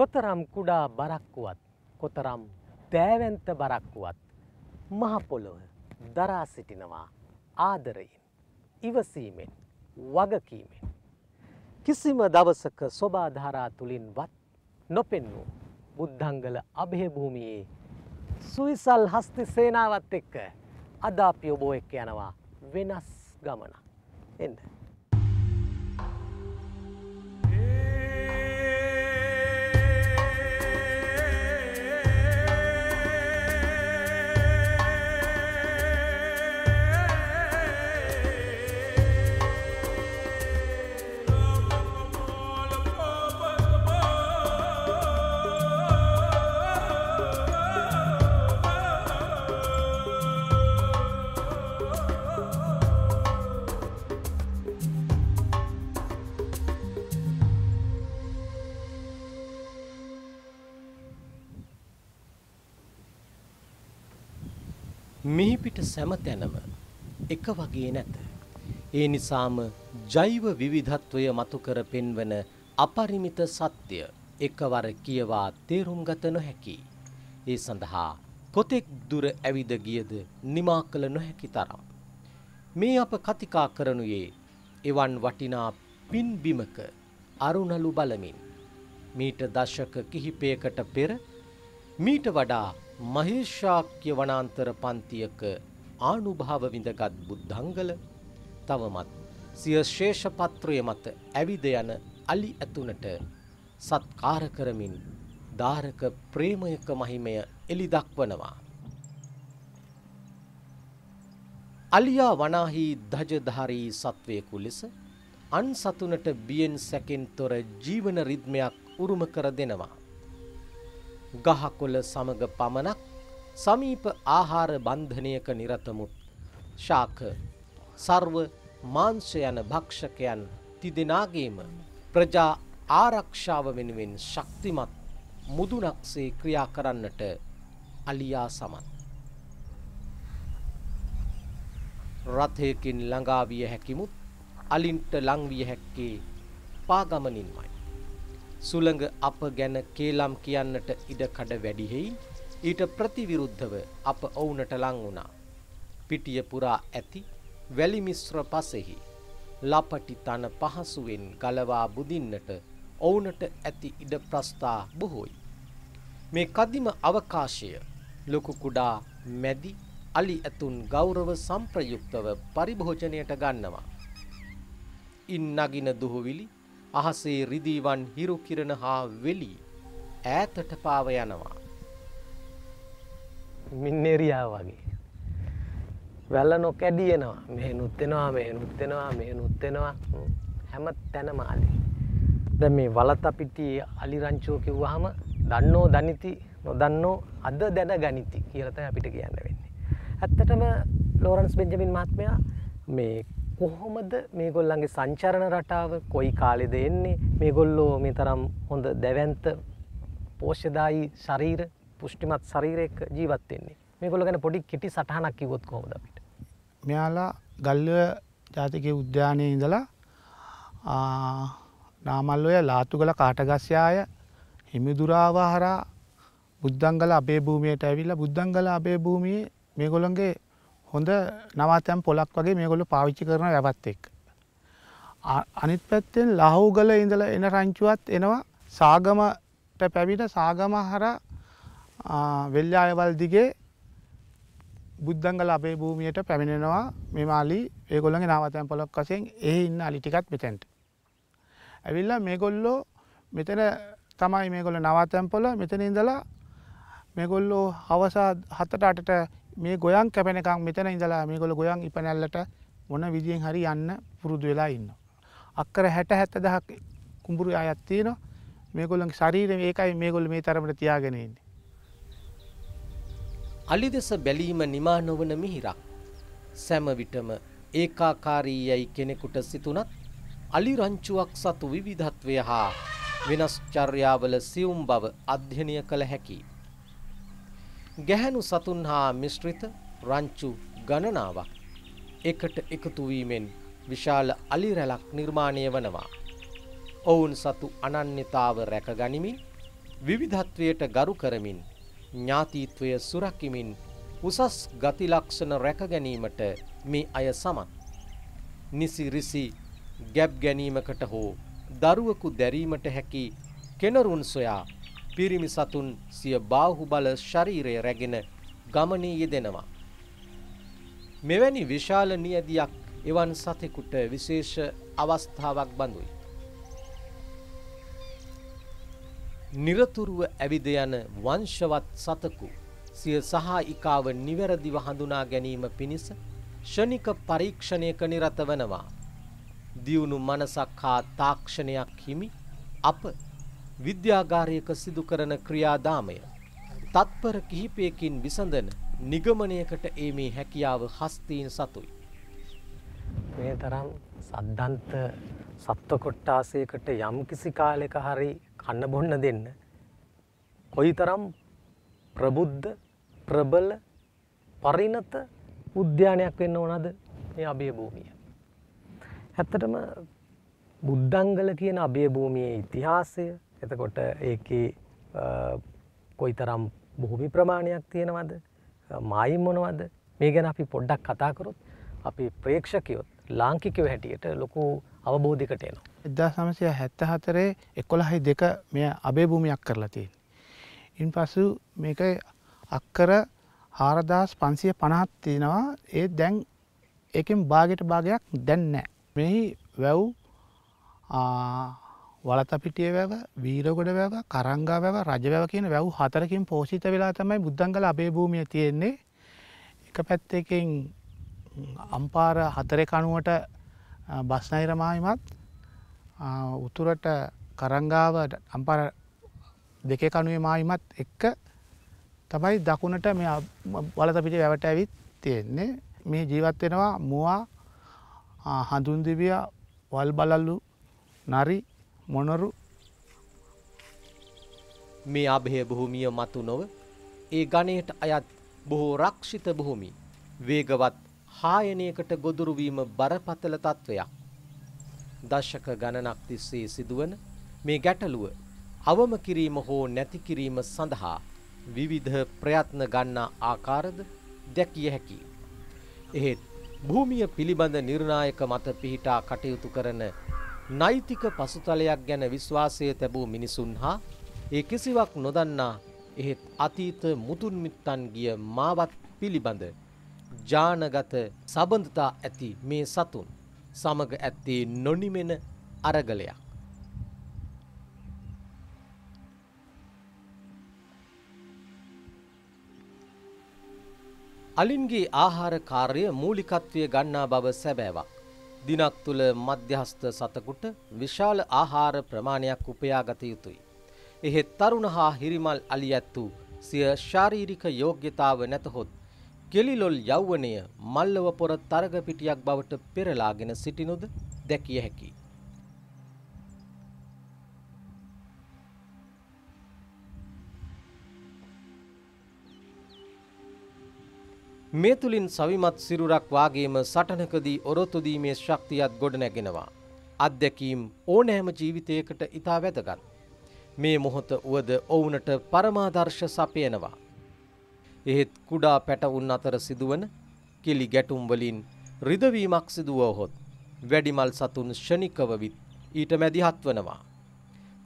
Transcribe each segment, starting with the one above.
කොතරම් කුඩා බරක්කුවත් කොතරම් දෑවැන්ත බරක්කුවත් මහපොළොව දරා සිටිනවා ආදරයෙන් ඉවසීමෙන් වගකීමෙන්. කිසිම දවසක ස්වබාධාරා තුළින් වත් නොපෙන් වූ බුද්ධංගල අභයභූමියයේ සුවිසල් හස්ති සේනාවත් එක්ක අදාපියෝබෝ එක්ක යනවා වෙනස් ගමන එන්න. අපිට සෑමතැනම එක වගේ නැත. ඒ නිසාම ජෛව විවිධත්වය මතු කර පෙන්වන අපරිමිත සත්‍ය එකවර කියවා තේරුම් ගත නොහැකි. ඒ සඳහා කොතෙක් දුර ඇවිද ගියද නිමා කළ නොහැකි තරම්. මේ අප කතිකා කරනුයේ එවන් වටිනා පින්බිමක අරුණලු බලමින් මීට දශක කිහිපයකට පෙර මීට වඩා මහිර්ෂාක්‍ය වනාන්තර පන්තියක ආනුභාව විඳගත් බුද්ධංගල තවමත් සිය ශේෂපත්‍රය මත ඇවිද යන අලි ඇතුනට සත්කාර කරමින් ධාරක ප්‍රේමයක මහිමය එලි දක්වනවා. අලියා වනාහි ධජධාරී සත්වයකු ලෙස අන් සතුනට බියෙන් සැකෙන් තොර ජීවන රිද්මයක් උරුම කර දෙනවා. ගහකොළ සමග පමණක් සමීප ආහාර බන්ධනයක නිරතමුත් ශාක සර්ව මාංශ යන භක්ෂකයන් තිදෙනාගේම ප්‍රජා ආරක්ෂාව වෙනුවෙන් ශක්තිමත් මුදුනක්සේ ක්‍රියා කරන්නට අලියා සමත්. රථයකින් ළඟාවිය හැකිමුත් අලින්ට ලංවිය හැක්කේ පාගමනින්මයි. සුළඟ අප ගැන කේලම් කියන්නට ඉඩකඩ වැඩිහෙයි ඊට ප්‍රතිවිරුද්ධව අප ඔවුනට ලං වුණා. පිටිය පුරා ඇති වැලිමිශ්‍ර පසෙහි ලපටි තන පහසුවෙන් ගලවා බුදින්නට ඔවුනට ඇති ඉඩ ප්‍රස්ථා බොහෝයි. මේ කදිම අවකාශය ලොකු කුඩා මැදි අලි ඇතුන් ගෞරව සම්ප්‍රයුක්තව පරිභෝජනයට ගන්නවා. ඉන් නගින දුහුවිලි අහසේ රිදීවන් හිරු කිරණ හා වෙලි ඈතට පාව යනවා. මින්නේරියා වගේ. වැල්ල නොකැඩියනවා මේ නුත්තෙනවා මේ නුත්තෙනවා මේ නුත්තෙනවා හැම තැන මාලේ. ද මේ වලතපිටියේ අලිරංචෝ කිව්වහම දන්නෝ දනිති නොදන්නෝ අද දැන ගනිති කියලත අපිට කියන්න වෙන්නේ. ඇත්තටම ලෝරන්ස් බෙන්ජමින් මහත්මයා මේ කොහොමද මේගොල්ලන්ගේ සංචරණ රටාව කොයි කාලෙද එන්නේ මේගොල්ලෝ මේ තරම් හොඳ දැවන්ත පෝෂදායි ශරීර පුෂ්ටිමත් ශරීරයක ජීවත්වෙන්නේ මේගොල්ල ගැන පොඩි කිටි සටහනක් කිවොත් කොහොමද අපිට මෙයාලා ගල්ලුව ජාතික උද්‍යානයේ ඉඳලා නාමල්ලොය ලාතුගල කාටගස්යාය හිමිදුරාවාහරා බුද්ධංගල අපේ භූමියට ඇවිල්ලා බුද්ධංගල අපේ භූමියේ මේගොළන්ගේ හොඳ නවතැම් පොලක් වගේ මේගොල්ලු පාවිච්චි කරන වැවත් එක්. අනිත් පැත්තෙන් ලහුගල ඉඳල එන රංචුවත් එනවා සාගමට පැවිට සාගම හර වෙල්්‍යායවල් දිගේ බුද්ධංගල අපේ භූමියයට පැමිණෙනවා මෙමාලි ඒගොල්ලගේ නවතැම් පොලක් වසයෙන් ඒ ඉන්න අලිටිකත් මෙතැන්ට. ඇවිල්ල මේගොල්ලෝ මෙතන තමයි මේගොල නවතැම්පොල මෙතන ඉඳලා මේගොල්ලෝ හවසා හතට අටට මේ ගොයන් කැපෙනකම් මෙතන ඉඳලා මේගොල්ලෝ ගොයන් ඉපනැල්ලට මොන විදියෙන් හරි යන්න පුරුදු වෙලා ඉන්නවා. අක්කර 60 70000ක් කුඹුරු අයක් තියෙනවා. මේගොල්ලන්ගේ ශරීරය මේකයි මේගොල්ලෝ මේ තරමට තියාගෙන ඉන්නේ. අලිදෙස බැලීම නිමා නොවන මිහිරක්. සෑම විටම ඒකාකාරී යයි කෙනෙකුට සිතුනත් අලි රංචුවක් සතු විවිධත්වය හා වෙනස් චර්යාවල සියුම් බව අධ්‍යයනය කළ හැකියි. ගැහැණු සතුන් හා මිශ්‍රිත රංචු ගණනාවක් එකට එකතු වීමෙන් විශාල අලි රැලක් නිර්මාණය වනවා. ඔවුන් සතු අනන්‍යතාව රැකගනිමින් විවිධත්වයට ගරු කරමින් ඥාතිත්වය සුරකිමින් උසස් ගති ලක්ෂණ රැක ගැනීමට මේ අය සමත්. නිසි රිසි ගැබ් ගැනීමකට හෝ දරුවෙකු දැරීමට හැකි කෙනරුන් සොයා පිරිමි සතුන් සිය බාහුබල ශරීරය රැගෙන ගමනේ යෙදෙනවා. මෙවැනි විශාල නියදියක් එවන් සතෙකුට විශේෂ අවස්ථාවක් බඳුයි. নিরතුරුව ඇවිද යන වංශවත් සතකු සිය සහායිකාව නිවැරදිව හඳුනා ගැනීම පිණිස ෂණික පරීක්ෂණයක නිරත වනවා. දියුණු මනසක් හා තාක්ෂණයක් හිමි අප විද්‍යාගාරයක සිදු කරන ක්‍රියාදාමය තත්පර කිහිපයකින් විසඳන නිගමනයකට ඒමේ හැකියාව හස්තීන් සතුයි. මේ තරම් සද්ධන්ත සත්ව කොට්ටාසයකට යම් කිසි කාලෙක හරි කන්න බොන්න දෙන්න. කොයි තරම් ප්‍රබුද්ධ ප්‍රබල පරිනත උද්‍යානයක් වෙන්න ඕනද මේ අභිය භූමිය. ඇත්තටම බුද්ධංගල කියන අභිය භූමියයේ ඉතිහාසය එතකොට ඒක කොයි තරම් බොහොමි ප්‍රමාණයක් තියෙනවද මයිම් මොනවද මේ ගැන අපි පොඩ්ඩක් කතාකරොත් අපි ප්‍රේක්ෂකයොත් ලාංකිකව හැටියට ලොකු අවබෝධිකට එනවා. එදදා සමසය හැත්ත හතරේ එකොළහි දෙක මෙය අභේභූමයක් කරලතින්. ඉන් පසු මේක අක්කර හාරදාස් පන්සිය පණහත් තියෙනවා ඒ දැන් ඒකෙන් බාගෙට භාගයක් දැන්නෑ. මෙහි වැව් වලතපිටිය වැව වීරගොඩ වැව කරංගා වැව රජවැව කියන වැව් හතරකින් පෝෂිත වෙලා තමයි බුද්ධංගල අබේ භූමිය තියෙන්නේ එක පැත්තකින් අම්පාර හතරෙ කනුවට බස්නයිරමායිමත් උතුරට කරංගාව අම්පාර දෙකේ කනුවේ මායිමත් එක්ක තමයි දකුණට මේ වලතපිට වැවට ඇවිත් තියෙන්නේ මේ ජීවත් වෙනවා මුවා හඳුන්දිවිය වල් බලල්ලු නරි මොනරු මේ අභය භූමිය මතු නොව ඒ ගණයට අයත් බොහෝ රක්ෂිත භූමි වේගවත් හායනයකට ගොදුරු වීම බරපතල තත්වයක් දශක ගණනක් තිස්සේ සිදුවන මේ ගැටලුව අවම කිරීම හෝ නැති කිරීම සඳහා විවිධ ප්‍රයත්න ගන්නා ආකාරද දැකිය හැකියි එහෙත් භූමිය පිළිබඳ නිර්ණායක මත පිහිටා කටයුතු කරන නෛතික පසුතලයක් ගැන විශ්වාසය තැබූ මිනිසුන් හා ඒ කිසිවක් නොදන්නා එහෙත් අතීත මුතුන්මිත්තන් ගිය මාවත් පිළිබඳ ජානගත සබඳතා ඇති මේ සතුන් සමග ඇත්තේ නොනිමෙන අරගලයක්. අලින්ගේ ආහාර කාර්ය මූලිකත්වය ගන්නා බව සැබෑවක්. දිනක් තුළ මධ්‍යහස්ත සතකුට විශාල ආහාර ප්‍රමාණයක් උපයාගත යුතුයි. එහෙත් තරුණ හා හිරිමල් අලි ඇත්තු සිය ශාරීරික යෝග්‍යතාව නැතහොත් කෙලිලොල් යෞවනය මල්ලව පොර තරග පිටියක් බවට පෙරලාගෙන සිටිනුද දැකිය හැකියි. මේ තුලින් සවිමත් සිරුරක් වාගේම සටනකදී ඔරොත්තු දීමේ ශක්තියත් ගොඩනැගෙනවා. අත්දැකීම් ඕනෑම ජීවිතයකට ඉතා වැදගත්. මේ මොහොත වුවද ඔවුනට පරමාදර්ශ සපයනවා. එහෙත් කුඩා පැටවුන් අතර සිදුවන කෙලි ගැටුම්වලින් රිදවීමක් සිදුවහොත් වැඩිමල් සතුන් ෂණිකව විත් ඊට මැදිහත් වනවා.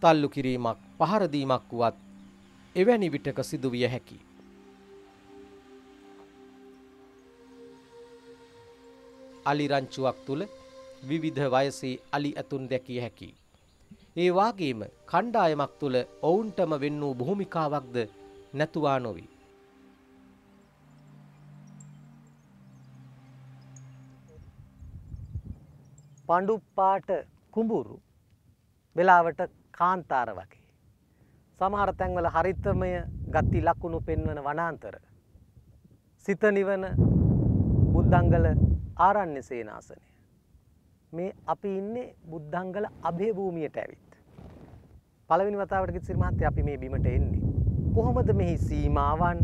තල්ලු කිරීමක් පහරදීමක් වුවත් එවැනි විටක සිදුවිය හැකි. අලි රංචුවක් තුල විවිධ වයසේ අලි ඇතුන් දැකිය හැකියි. ඒ වාගේම කණ්ඩායමක් තුළ ඔවුන්ටම වෙන් වූ භූමිකාවක්ද නැතුවා නොවී. පඩු පාට කුඹුරු වෙලාවට කාන්තාර වගේ. සමහර තැන්වල හරිතමය ගත්ති ලක්කුණු පෙන්වන වනාන්තර. සිත නිවන බුද්ධංගල ආරණ්‍ය සේනාසනය. මේ අපි ඉන්නේ බුද්ධංගල අභයභූමියට ඇවිත්. පළවෙනි වතාවට කිසිරි මහත්තයා අපි මේ බිමට එන්නේ. කොහොමද මෙහි සීමාවන්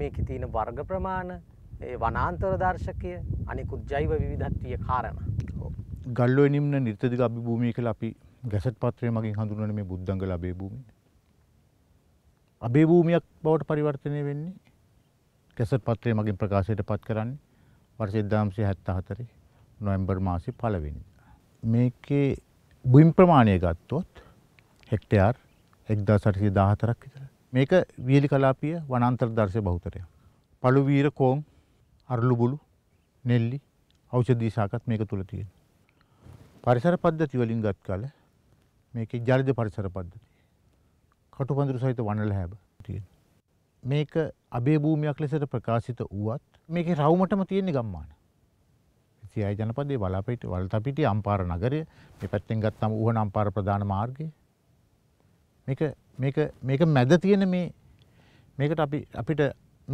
මේකේ තියෙන වර්ග ප්‍රමාණ ඒ වනාන්තර දර්ශකය අනිකුත් ජෛව විවිධත්වීය කාරණා. ගල්ලුව නිම්න නිර්තදික අභිභූමිය කියලා අපි ගැසට් පත්‍රය මගින් හඳුන්වන මේ බුද්ධංගල අභිභූමිය. අභිභූමියක් බවට පරිවර්තනය වෙන්නේ ගැසට් පත්‍රය මගින් ප්‍රකාශයට පත් කරන්නේ වර්ෂෙද්දාම්සේ හැත්තහතරේ නොවැම්බර් මාසි පලවෙනිද. මේකේ බුයිම් ප්‍රමාණය ගත්තොත් හෙක්ටයාර් එක්දා සටසි දාහතරක් විතර. මේක වියලි කලාපිය වනන්තර දර්ශය බෞතරය. පළුවීර කෝම් අරලුබුලු නෙල්ලි අවෂදී සාකත් මේක තුළ තියෙන. පරිසර පද්ධති වලින් ගත් කල මේක ජර්ජ පරිසර පද්ධති. කටු පඳුරු සහිත වනල හැබ තියෙන. මේක අභේභූමයක් ලෙසට ප්‍රකාශිත වුවත් මේක රවමටම තියෙන්නේ ගම්මාන. සිය ජනපදේ වලාපිට වලතපිටි අම්පාර නගරය මේ පැත්තෙන් ගත්තම උහන අම්පාර ප්‍රධාන මාර්ගය මේක මේක මේක මැද තියෙන මේ මේකට අපි අපිට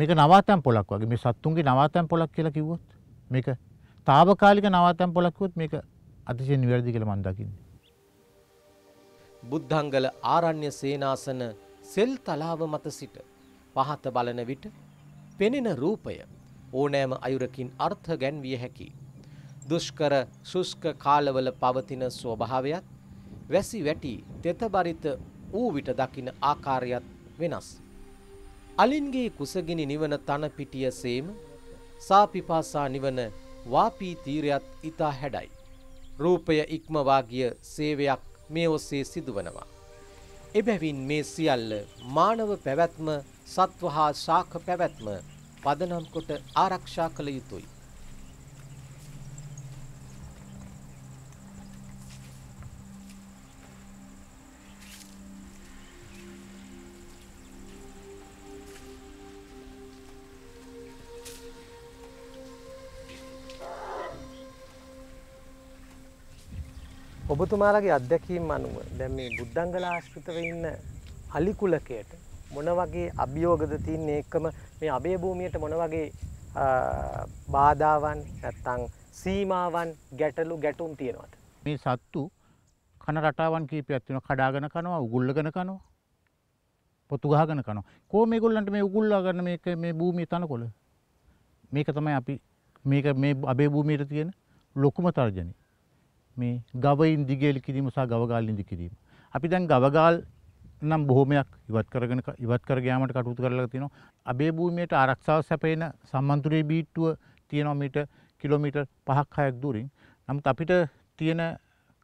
මේක නවාතැන් පොලක් වගේ මේ සත්තුන්ගේ නවාතැන් පොලක් කියලා කිව්වොත් මේක తాවකාලික නවාතැන් පොලක් කිව්වොත් මේක අතිශය නිවැරදි කියලා මම දකින්නේ බුද්ධංගල ආරණ්‍ය සේනාසන සෙල් තලාව මත සිට පහත බලන විට පෙනෙන රූපය ඕනෑම අයුරකින් අර්ථ ගැන්විය හැකි. දුෂ්කර සුෂ්ක කාලවල පවතින ස්වභාවයත් වැසි වැටි තෙතබරිත ඌ විට දකින ආකාරයත් වෙනස්. අලින්ගේ කුසගිනි නිවන තන පිටිය සේම සාපිපාසා නිවන වාපී තීරයත් ඊතා හැඩයි. රූපය ඉක්මවා ගිය සේවයක් මේ ඔස්සේ සිදුවනවා. එබැවින් මේ සියල්ල මානව පැවැත්ම සත්ව හා ශාක පැවැත්ම පදනම් කොට ආරක්ෂා කළ යුතුයි. ඔබතුමාලගේ අත්දැකීම් අනුව දැන් මේ බුද්ධංගල ආශ්‍රිතව ඉන්න අලි කුලකයට මොන වගේ අභියෝගද තින්නේ එක්කම මේ අභය භූමියට මොන වගේ බාධාවන් නැත්තම් සීමාවන් ගැටලු ගැටුම් තියෙනවද මේ සත්තු කන රටාවන් කීපයක් තියෙනවා කඩාගෙන කනවා උගුල්ලගෙන කනවා පොතු ගහගෙන කනවා කොහොම මේගොල්ලන්ට මේ උගුල්ලා ගන්න මේක මේ භූමියේ තනකොළ මේක තමයි අපි මේක මේ අභය භූමියට තියෙන ලොකුම තර්ජනය මේ ගවයින් දිගේලි කිරීම සහ ගවගාල් ඉදි කිරීම අපි දැන් ගවගාල් නම් බොහොමයක් ඉවත් කරගෙන ඉවත් කර යාමට කටයුතු කරලා තියෙනවා. අබේ භූමියට ආරක්ෂාව සැපයන සම්මන්ත්‍රණයේ බීට්ටුව තියෙනවා මීට කිලෝමීටර් 5ක් 6ක් දුරින්. නමුත් අපිට තියෙන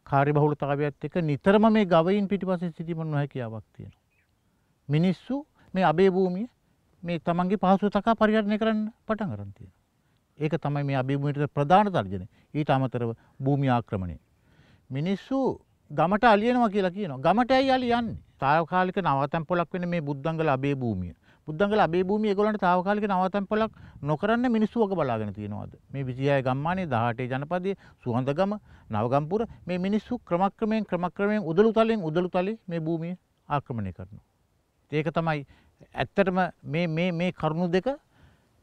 කාර්යබහුලතාවයත් එක්ක නිතරම මේ ගවයින් පිටිපස්සේ සිටීම නොහැකියාවක් තියෙනවා. මිනිස්සු මේ අබේ භූමිය මේ තමන්ගේ පහසු තකා පරිහරණය කරන්න පටන් ගන්න තියෙනවා. ඒක තමයි මේ අබේ භූමියට ප්‍රධාන තර්ජනය. ඊට අමතරව භූමි ආක්‍රමණය. මිනිස්සු ගමට අලියනවා කියලා කියනවා. ගමට ඇයි අලියන්නේ? තාවකාලික නවතැන්පොලක් වෙන මේ බුද්ධංගල අබේ භූමිය. බුද්ධංගල අබේ භූමිය ඒගොල්ලන්ට තාවකාලික නවතැන්පොලක් නොකරන්න මිනිස්සු ඔක බලාගෙන තියනවාද? මේ 26 ගම්මානේ 18 ජනපදයේ සුහඳගම නවගම්පුර මේ මිනිස්සු ක්‍රමක්‍රමයෙන් ක්‍රමක්‍රමයෙන් උදළු තලෙන් උදළු තලෙ මේ භූමිය ආක්‍රමණය කරනවා. ඒක තමයි ඇත්තටම මේ මේ මේ කරුණු දෙක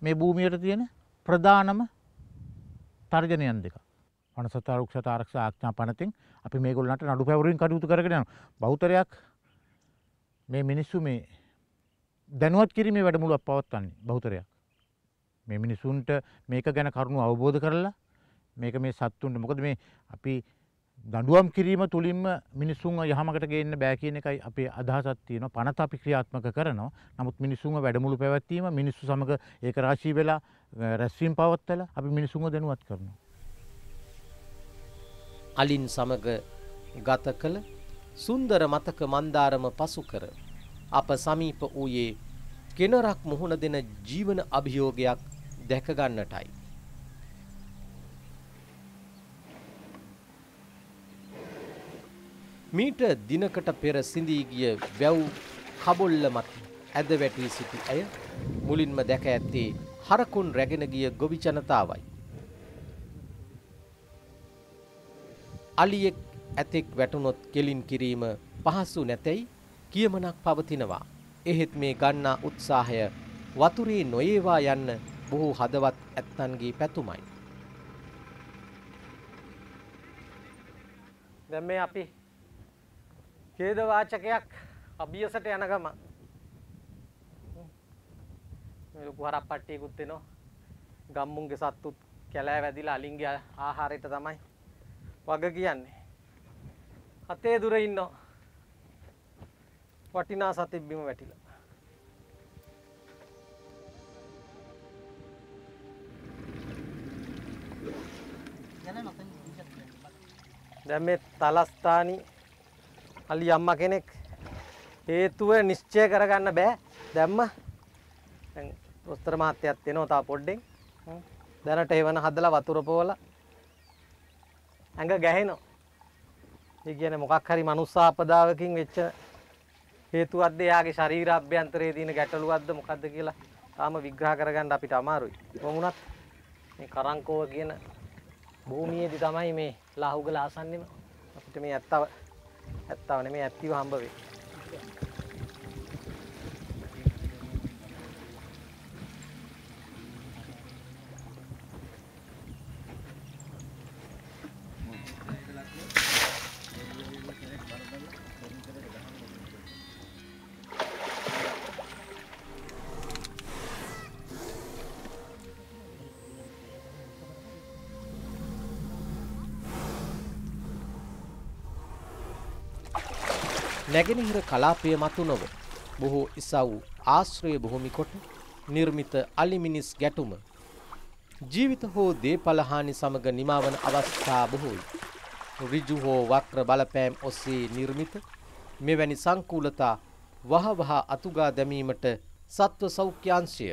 මේ භූමියට තියෙන ප්‍රධානම තර්ජනයන් දෙක. වනසතා රුක්ෂ ආරක්ෂා ආඥා පනතින් අපි මේගොල්ලන්ට නඩු පැවරුමින් කටයුතු කරගෙන යනවා. බහුතරයක් මේ මිනිස්සු මේ දැනුවත් කිරීමේ වැඩමුළුවක් පවත්වන්නේ බහුතරයක්. මේ මිනිසුන්ට මේක ගැන කරුණු අවබෝධ කරලා මේක මේ සත්තුන්ට මොකද මේ අපි දඬුවම් කිරීම තුලින්ම මිනිසුන්ව යහමකට ගේන්න බෑ කියන එකයි අපේ අදහසක් තියෙනවා. පනත අපි ක්‍රියාත්මක කරනවා. නමුත් මිනිසුන්ව වැඩමුළු පැවැත්වීම මිනිස්සු සමග ඒකරාශී වෙලා රැස්වීම පවත්වලා අපි මිනිසුන්ව දැනුවත් කරනවා. අලින් සමග ගත කළ සුන්දර මතක මන්දාරම පසු කර අප සමීප වූයේ කෙනරක් මුහුණ දෙන ජීවන අභියෝගයක් දැක ගන්නටයි. මීට දිනකට පෙර සිඳී ගිය වැව් කබොල්ල මත ඇද වැටී සිටි ඇය මුලින්ම දැක ඇත්තේ හරකුන් රැගෙන ගිය ගොවි ජනතාවයි. අලියෙක් ඇතෙක් වැටුනොත් කෙලින් කිරීම පහසු නැතැයි කියමනක් පවතිනවා. එහෙත් මේ ගන්නා උත්සාහය වතුරේ නොයේවා යන්න බොහෝ හදවත් ඇත්තන්ගේ පැතුමයි. දැන් මේ අපි ඡේද වාචකයක් අභියසට යන ගම මේ ලොකු හරප්පට්ටියකුත් එනවා. ගම්මුන්ගේ සත්තුත් කැලෑ වැදිලා අලින්ගේ ආහාරයට තමයි වග කියන්නේ. අතේ දුර ඉන්නවා. වටිනා සතෙක් බිම වැටිලා. දැන් මේ තලස්ථානි අලි අම්මා කෙනෙක් හේතුව නිශ්චය කරගන්න බෑ. දැම්ම දැන් දොස්තර මහත්තයත් එනවා තා පොඩ්ඩෙන්. දැනට එවන හදලා වතුර පොවලා ඇඟ ගැහෙනවා. ඒ කියන්නේ මොකක් හරි මනුස්ස ආපදාවකින් වෙච්ච හේතුවක්ද එයාගේ ශරීර අභ්‍යන්තරයේ තියෙන ගැටලුවක්ද මොකද්ද කියලා තාම විග්‍රහ කරගන්න අපිට අමාරුයි. කොහොමුණත් මේ කරංකෝව කියන භූමියේදී තමයි මේ ලාහුගල ආසන්නෙම අපිට මේ ඇත්තව ඇත්තව නෙමෙයි ඇත්තිව හම්බ වෙන්නේ. නැගෙනහිර කලාපය මතු නොව බොහෝ ඉසව් ආශ්‍රය බොහොමිකොට නිර්මිත අලිමිනිස් ගැටුම ජීවිත හෝ දේපල හානි සමග නිමවන අවස්ථා බොහෝයි. ඍජු හෝ වක්‍ර බලපෑම් ඔස්සේ නිර්මිත මෙවැනි සංකූලතා වහවහ අතුගා දැමීමට සත්ව සෞඛ්‍යාංශය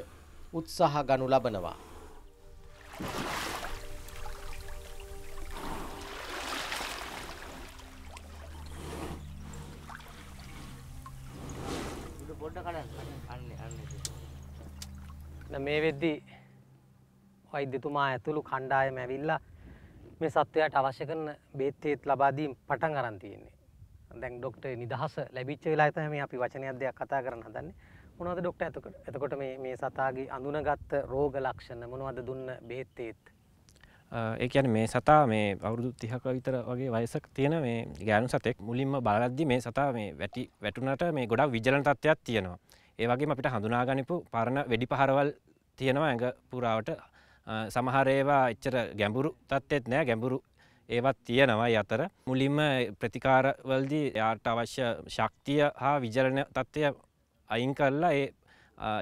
උත්සාහ ගනු ලබනවා. මේ වෙද්දි වෛද්‍යතුමා ඇතුළු කණ්ඩායම ඇවිල්ලා මේ සත්වයාට අවශ්‍ය කරන බේත්තේත් ලබාදීම් පටන් අරන් තියෙන්නේ. දැන් ඩොක්ටර් නිදහස ලැබිච්ච වෙලාවේ තමයි මේ අපි වචනයක් දෙයක් කතා කරන්න හදන්නේ. මොනවද ඩොක්ටර් එතකොට එතකොට මේ මේ සතාගේ අඳුනගත් රෝග ලක්ෂණ මොනවද දුන්න බේත්තේත්? ඒ කියන්නේ මේ සතා මේ අවුරුදු 30ක විතර වගේ වයසක තියෙන මේ ගෑනු සතෙක් මුලින්ම බලද්දි මේ සතා මේ වැටි වැටුනට මේ ගොඩක් විජලන තත්ත්වයක් තියෙනවා. ඒවගේ අපිට හඳුනාගනිපු පරණ වෙඩි පහරවල් තියෙනවා ඇඟ පුරාවට සමහරේවා එච්චර ගැඹුරු තත්ත්වෙත් නෑ ගැඹුරු ඒවත් තියෙනවයි අතර මුලින්ම ප්‍රතිකාරවලදී යාට අවශ්‍ය ශක්තිය හා විජරණ තත්ත්වය අයින් කරලා ඒ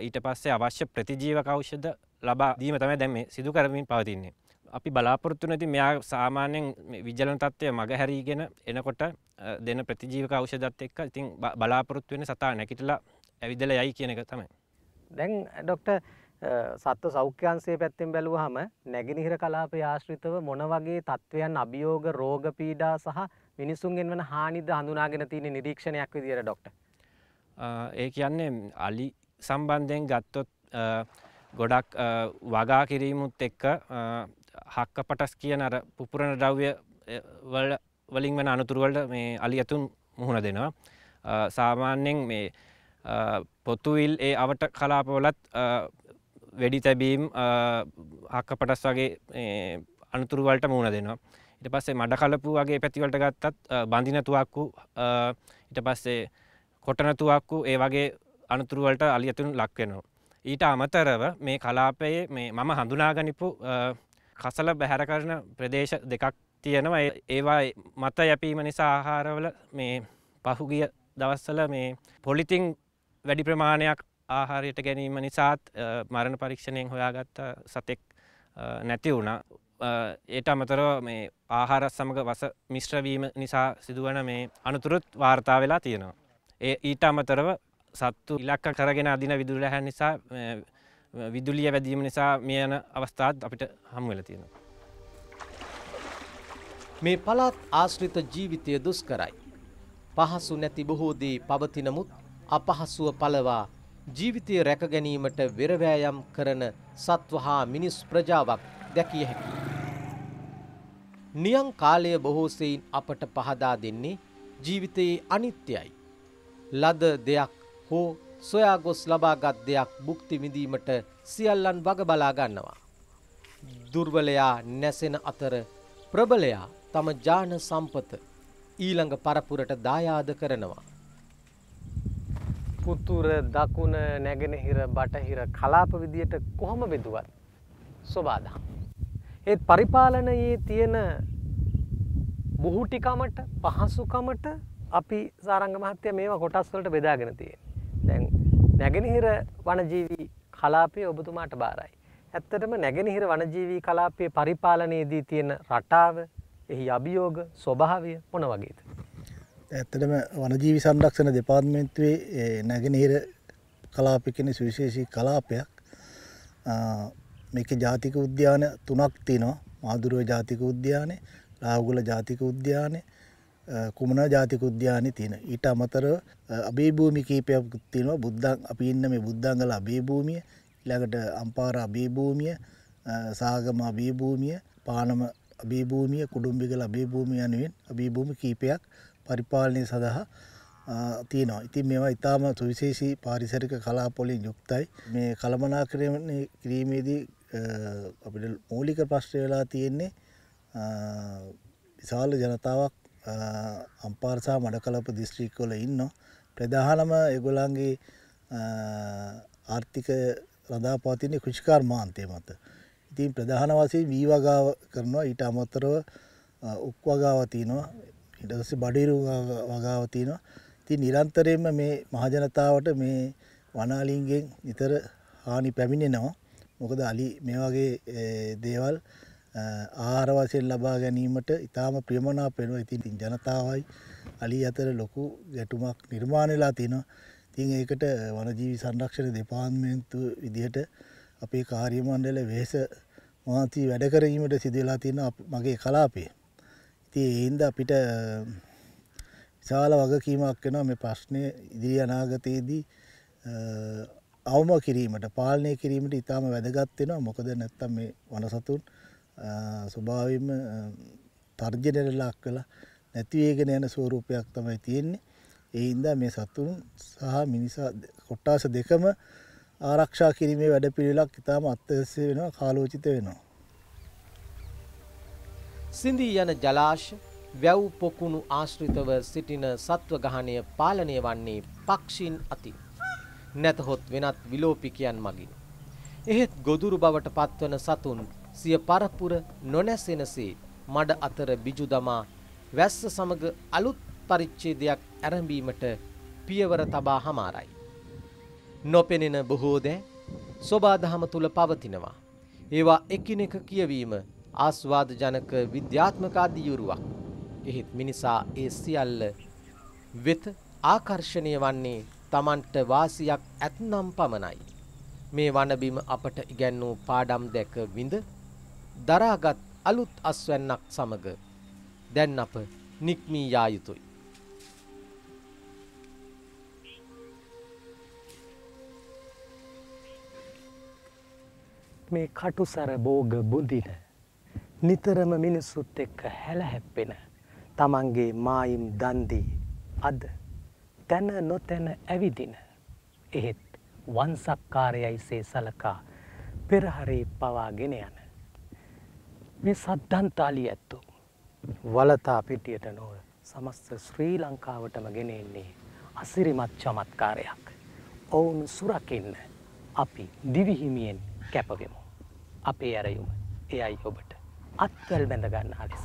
ඊට පස්සේ අවශ්‍ය ප්‍රතිජීව කෞෂද ලබා දීම තමයි දැන් මේ සිදු කරමින් පවතින්නේ. අපි බලාපොරොත්තු නැති මෙයා සාමාන්‍යයෙන් විජලන තත්ත්වය මග හැරීගෙන එනකොට දෙන ප්‍රතිජීවක ඖෂධත් එක්ක ඉතින් බලාපොරොත්තු වෙන සතා නැගිටලා ඇවිදල යයි කියන එක තමයි. දැන් ඩොක්ට සත්ව සෞඛ්‍යන්සේ පැත්තෙන් බැලුවහම නැගෙනහිර කලාප ආශ්‍රිතව මොන වගේ තත්ත්වයන් අභියෝග රෝගපීඩා සහ මිනිසුන්ගෙන් වන හානිද හඳුනාගෙන තියෙන නිරීක්ෂණයක් විදිර ඩොක්ට. ඒ කියන්නේ අලි සම්බන්ධයෙන් ගත්තොත් ගොඩක් වගා කිරීමුත් එක්ක හක්ක පටස් කියන අර පුපුරණ ද්‍රව්‍ය වලින් වන අනතුරුවලට මේ අලි ඇතුන් මුහුණ දෙනවා. සාමාන්‍යෙන් මේ පොතුවිල් ඒ අවට කලාපවලත් වෙඩි තැබීම් හක්කපටස් වගේ අනතුරුවලට මුණ දෙනවා. ඉට පස්සේ මඩ කලපු වගේ පැතිවලට ගත්තත් බඳිනතුවක්කු ඉට පස්සේ කොටනතුවක්කු ඒ වගේ අනතුරුවලට අලියතුන් ලක්වෙනවා. ඊට අමතරව මේ කලාපයේ මේ මම හඳුනාගනිපු කසල බැහැර කරන ප්‍රදේශ දෙකක් තියෙනවා ඒවා මත යැපීම නිසා ආහාරවල මේ පහුගිය දවස්සල මේ පොලිතිං වැඩි ප්‍රමාණයක් ආහාරයට ගැනීම නිසාත් මරණ පරීක්ෂණයෙන් හොයාගත්ත සතෙක් නැති වුණ. ඒට අමතරව මේ ආහාරත් සමඟ වස මිශ්‍රවීම නිසා සිදුවන මේ අනතුරුත් වාර්තා වෙලා තියෙනවා. ඒ ඊට අමතරව සත්තු ඉලක්ක කරගෙන අදින විදුල හැ නිසා විදුලිය වැදීම නිසා මේ යන අවස්ථාත් අපිට හම්වෙල තියෙනවා. මේ පළාත් ආශ්‍රිත ජීවිතය දුස්කරයි. පහසු නැති බොහෝ දේ පවතිනමුත් අපහසුව පලවා ජීවිතය රැකගැනීමට වෙරවෑයම් කරන සත්ව හා මිනිස් ප්‍රජාවක් දැකිය හැකි. නියං කාලය බොහෝසයින් අපට පහදා දෙන්නේ ජීවිතයේ අනිත්‍යයි. ලද දෙයක් හෝ සොයාගොස් ලබාගත් දෙයක් බුක්තිමිදීමට සියල්ලන් වග බලාගන්නවා. දුර්වලයා නැසෙන අතර ප්‍රබලයා තම ජාන සම්පත ඊළඟ පරපුරට දායාද කරනවා. පුතුර දකුණ නැගෙනහිර බටහිර කලාප විදියට කොහොම බෙදුවත් ස්වබාදහම්. ඒත් පරිපාලනයේ තියෙන බුහුටිකමට පහසුකමට අපි සාරංග මහත්‍ය මේවා කොටස්වලට බෙදාගෙන තියෙන්. දැන් නැගෙනහිර වනජීවී කලාපය ඔබතුමාට බාරයි. ඇත්තටම නැගෙනහිර වනජීවී කලාපයේ පරිපාලනයේදී තියෙන රටාව එහි අභියෝග ස්වභාවය මොන වගේද. ඇත්තටම වනජීවි සංරක්ෂණ දෙපාර්තමේන්තුවේ නැගෙනහිර කලාපය කියන සුවිශේෂී කලාපයක් මේකේ ජාතික උද්‍යාන තුනක් තියෙනවා මාදුරුව ජාතික උද්‍යානය රාහුගල ජාතික උද්‍යානය කුමන ජාතික උද්‍යානය තියෙන ඊට අමතර අභිභූමි කීපයක් තියෙනවා බුද්ධන් අපි ඉන්න මේ බුද්ධංගල අභිභූමිය ඊළඟට අම්පාර අභිභූමිය සාගම අභිභූමිය පානම අභිභූමිය කුඩුම්බිගල අභිභූමිය යනුවෙන් අභිභූමි කීපයක් පරිපාලනය සඳහා තියෙනවා. ඉතින් මේවා ඉතාම සුවිශේෂී පාරිසරික කලාපොලින් යුක්තයි. මේ කළමනාකරණය කිරීමේදී අපිට මූලික ප්‍රශ්න වෙලා තියෙන්නේ විශාල ජනතාවක් අම්පාර්සා මඩකලප දිස්ත්‍රික්කවල ඉන්න ප්‍රධානම එගොලන්ගේ ආර්ථික රදා පවතින්නේ කෘෂිකාර් මාන්තය මත. ඉතින් ප්‍රධාන වශයෙන් වී වගාව කරනවා ඊට අමතරව උක් වගාව තියෙනවා ඊට පස්සේ බඩිරු වගාව තියෙනවා. ඉතින් නිරන්තරයෙන්ම මේ මහජනතාවට මේ වනාලින්ගෙන් නිතර හානි පැමිණෙනවා. මොකද අලි මේ වගේ දේවල් ආහාර වශයෙන් ලබා ගැනීමට ඉතාම ප්‍රියමනාප වෙනවා. ඉතින් ජනතාවයි අලි අතර ලොකු ගැටුමක් නිර්මාණය වෙලා තිනවා. ඉතින් ඒකට වනජීවි සංරක්ෂණ දෙපාර්තමේන්තුව විදිහට අපේ කාර්ය මණ්ඩල වෙහෙස මහන්සි වැඩ කරීමට සිදුවලා තියෙනවා මගේ කලාපේ. ඉතින් ඒ හින්දා අපිට විශාල වගකීමක් වෙනවා මේ ප්‍රශ්නය ඉදිරි අනාගතයේදී අවම කිරීමට පාලනය කිරීමට ඉතාම වැදගත් වෙනවා මොකද නැත්තම් මේ වනසතුන් ස්වභාවයෙන්ම තර්ජනයට ලක් කළා නැති වෙගෙන යන ස්වරූපයක් තමයි තියෙන්නේ. ඒ හින්දා මේ සතුන් සහ මිනිසා කොට්ටාස දෙකම ආරක්ෂා කිරීමේ වැඩපිළිවෙලක් ඉතාම අත්‍යවශ්‍ය වෙනවා කාලෝචිත වෙනවා. සිඳී යන ජලාශ වැව් පොකුණු ආශ්‍රිතව සිටින සත්ව ගහණය පාලනය වන්නේ පක්ෂීන් අතින්. නැතහොත් වෙනත් විලෝපිකයන් මගින්. එහෙත් ගොදුරු බවට පත්වන සතුන් සිය පරපුර නොනැසෙනසේ මඩ අතර බිජු දමා වැස්ස සමග අලුත් පරිච්ඡේදයක් ඇරඹීමට පියවර තබා හමාරයි. නොපෙනෙන බොහෝ දෑ සොබාදහම තුල පවතිනවා. ඒවා එකිනෙක කියවීම ආස්වාදජනක විද්‍යාත්මක අධියුරුවක්. එහෙත් මිනිසා ඒ සියල්ල වෙත ආකර්ෂණය වන්නේ Tamanට වාසියක් ඇතනම් පමණයි. මේ වනබිම අපට ඉගැන්වූ පාඩම් දැක විඳ දරාගත් අලුත් අස්වැන්නක් සමග දැන් අප නික්මී යා යුතුයි. මේ කටුසර බෝග බුඳින නිතරම මිනිස්සුත් එක්ක හැලහැප්පෙන තමන්ගේ මායිම් දන්දී අද තැන නොතැන ඇවිදින එහෙත් වන්සක්කාරයයිසේ සලකා පෙරහරේ පවාගෙන යන මේ සද්ධන්තාලි ඇත්තු වලතා පිටියට නොව සමස්ත ශ්‍රී ලංකාවටම ගෙනෙන්නේ අසිරිමත් චමත්කාරයක් ඔවුන් සුරකින්න අපි දිවිහිමියෙන් කැපවෙමු අපේ ඇරයුම එයයි ඔබට අත්වැල් බැඳ ගන්නා ලෙස